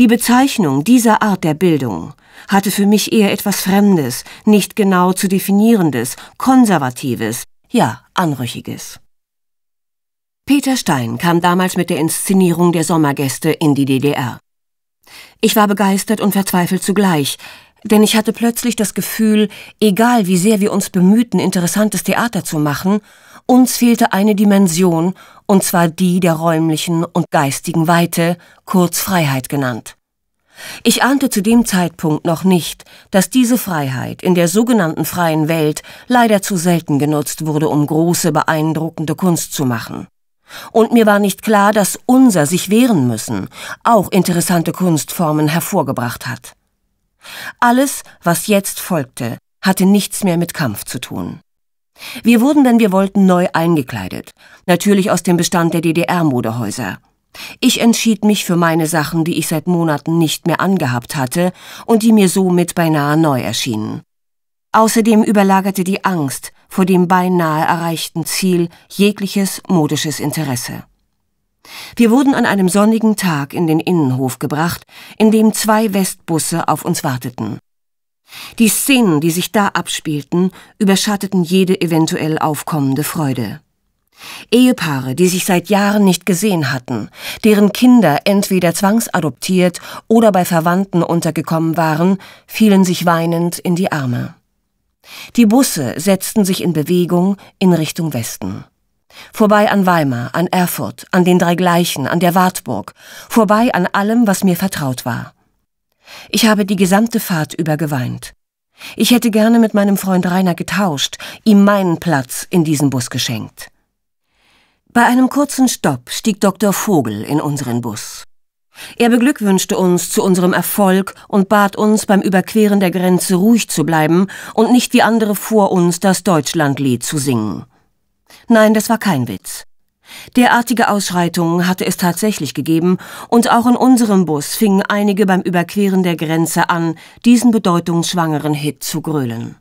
Die Bezeichnung dieser Art der Bildung hatte für mich eher etwas Fremdes, nicht genau zu definierendes, konservatives, ja, anrüchiges. Peter Stein kam damals mit der Inszenierung der Sommergäste in die DDR. Ich war begeistert und verzweifelt zugleich, denn ich hatte plötzlich das Gefühl, egal wie sehr wir uns bemühten, interessantes Theater zu machen, uns fehlte eine Dimension, und zwar die der räumlichen und geistigen Weite, kurz Freiheit genannt. Ich ahnte zu dem Zeitpunkt noch nicht, dass diese Freiheit in der sogenannten freien Welt leider zu selten genutzt wurde, um große, beeindruckende Kunst zu machen. Und mir war nicht klar, dass unser sich wehren müssen auch interessante Kunstformen hervorgebracht hat. Alles, was jetzt folgte, hatte nichts mehr mit Kampf zu tun. Wir wurden, wenn wir wollten, neu eingekleidet. Natürlich aus dem Bestand der DDR-Modehäuser. Ich entschied mich für meine Sachen, die ich seit Monaten nicht mehr angehabt hatte und die mir somit beinahe neu erschienen. Außerdem überlagerte die Angst vor dem beinahe erreichten Ziel jegliches modisches Interesse. Wir wurden an einem sonnigen Tag in den Innenhof gebracht, in dem zwei Westbusse auf uns warteten. Die Szenen, die sich da abspielten, überschatteten jede eventuell aufkommende Freude. Ehepaare, die sich seit Jahren nicht gesehen hatten, deren Kinder entweder zwangsadoptiert oder bei Verwandten untergekommen waren, fielen sich weinend in die Arme. Die Busse setzten sich in Bewegung in Richtung Westen. Vorbei an Weimar, an Erfurt, an den drei Gleichen, an der Wartburg, vorbei an allem, was mir vertraut war. Ich habe die gesamte Fahrt über geweint. Ich hätte gerne mit meinem Freund Rainer getauscht, ihm meinen Platz in diesen Bus geschenkt. Bei einem kurzen Stopp stieg Dr. Vogel in unseren Bus. Er beglückwünschte uns zu unserem Erfolg und bat uns, beim Überqueren der Grenze ruhig zu bleiben und nicht wie andere vor uns das Deutschlandlied zu singen. Nein, das war kein Witz. Derartige Ausschreitungen hatte es tatsächlich gegeben, und auch in unserem Bus fingen einige beim Überqueren der Grenze an, diesen bedeutungsschwangeren Hit zu grölen.